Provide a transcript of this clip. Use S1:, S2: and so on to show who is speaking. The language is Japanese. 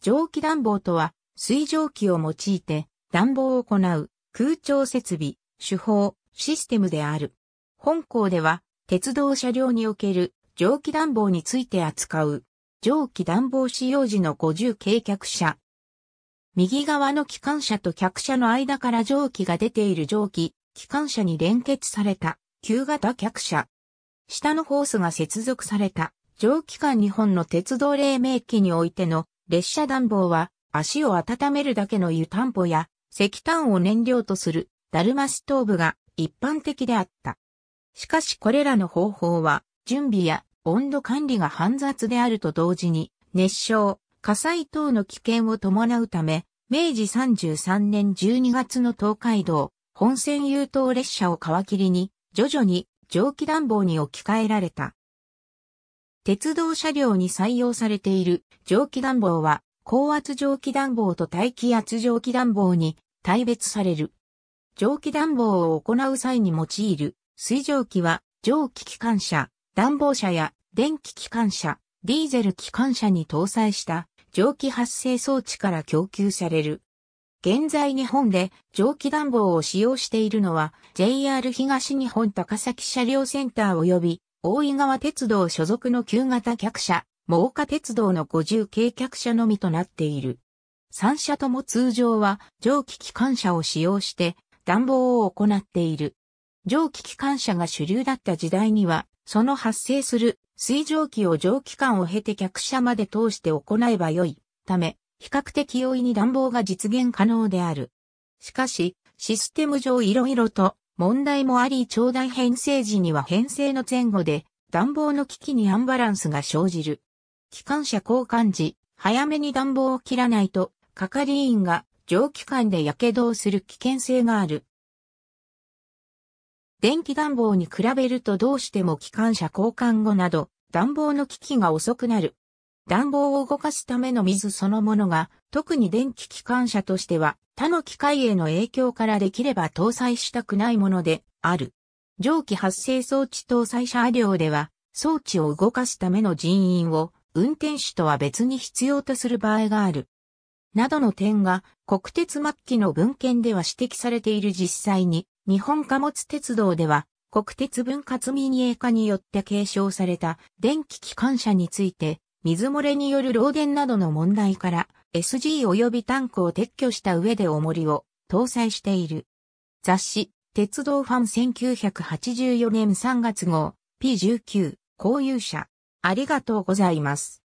S1: 蒸気暖房とは、水蒸気を用いて暖房を行う空調設備、手法、システムである。本校では、鉄道車両における蒸気暖房について扱う、蒸気暖房使用時の50計客車。右側の機関車と客車の間から蒸気が出ている蒸気、機関車に連結された、旧型客車。下のホースが接続された、蒸気管2本の鉄道黎明期においての列車暖房は足を温めるだけの湯たんぽや石炭を燃料とするダルマストーブが一般的であった。しかしこれらの方法は準備や温度管理が煩雑であると同時に熱傷、火災等の危険を伴うため、明治33年12月の東海道本線優等列車を皮切りに徐々に蒸気暖房に置き換えられた。鉄道車両に採用されている蒸気暖房は、高圧蒸気暖房と大気圧蒸気暖房に大別される。蒸気暖房を行う際に用いる水蒸気は蒸気機関車、暖房車や電気機関車、ディーゼル機関車に搭載した蒸気発生装置から供給される。現在日本で蒸気暖房を使用しているのは JR 東日本高崎車両センター及び大井川鉄道所属の旧型客車、も火鉄道の50系客車のみとなっている。三社とも通常は蒸気機関車を使用して暖房を行っている。蒸気機関車が主流だった時代には、その発生する水蒸気を蒸気管を経て客車まで通して行えばよいため、比較的容易に暖房が実現可能である。しかし、システム上色々と問題もあり長大編成時には編成の前後で暖房の機器にアンバランスが生じる。機関車交換時、早めに暖房を切らないと、係員が蒸気管で火傷をする危険性がある。電気暖房に比べるとどうしても機関車交換後など、暖房の機器が遅くなる。暖房を動かすための水そのものが、特に電気機関車としては、他の機械への影響からできれば搭載したくないものである。蒸気発生装置搭載車両では、装置を動かすための人員を運転手とは別に必要とする場合がある。などの点が国鉄末期の文献では指摘されている実際に、日本貨物鉄道では国鉄分割民営化によって継承された電気機関車について水漏れによる漏電などの問題から SG 及びタンクを撤去した上で重りを搭載している。雑誌、鉄道ファン1984年3月号、P19、公有者。ありがとうございます。